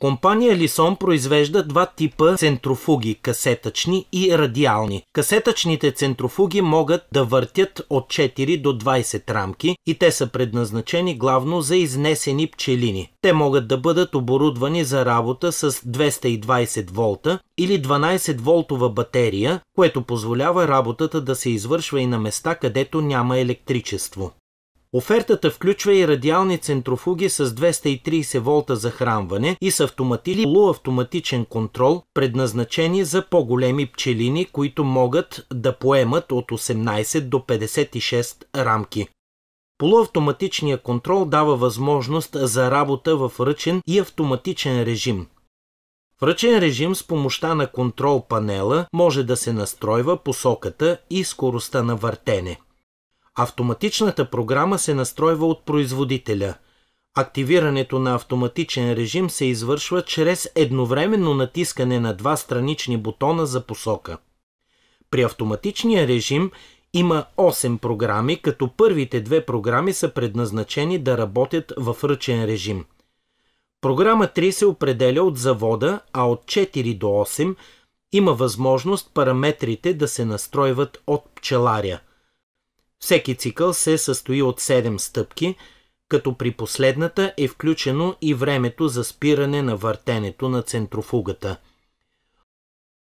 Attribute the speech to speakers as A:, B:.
A: Компания Лисон произвежда два типа центрофуги – касетъчни и радиални. Касетъчните центрофуги могат да въртят от 4 до 20 рамки и те са предназначени главно за изнесени пчелини. Те могат да бъдат оборудвани за работа с 220 волта или 12 волтова батерия, което позволява работата да се извършва и на места, където няма електричество. Офертата включва и радиални центрофуги с 230 волта захранване и с автоматили полуавтоматичен контрол, предназначени за по-големи пчелини, които могат да поемат от 18 до 56 рамки. Полуавтоматичният контрол дава възможност за работа в ръчен и автоматичен режим. В ръчен режим с помощта на контрол панела може да се настройва посоката и скоростта на въртене. Автоматичната програма се настройва от производителя. Активирането на автоматичен режим се извършва чрез едновременно натискане на два странични бутона за посока. При автоматичния режим има 8 програми, като първите две програми са предназначени да работят в ръчен режим. Програма 3 се определя от завода, а от 4 до 8 има възможност параметрите да се настройват от пчеларя – всеки цикъл се състои от 7 стъпки, като при последната е включено и времето за спиране на въртенето на центрофугата –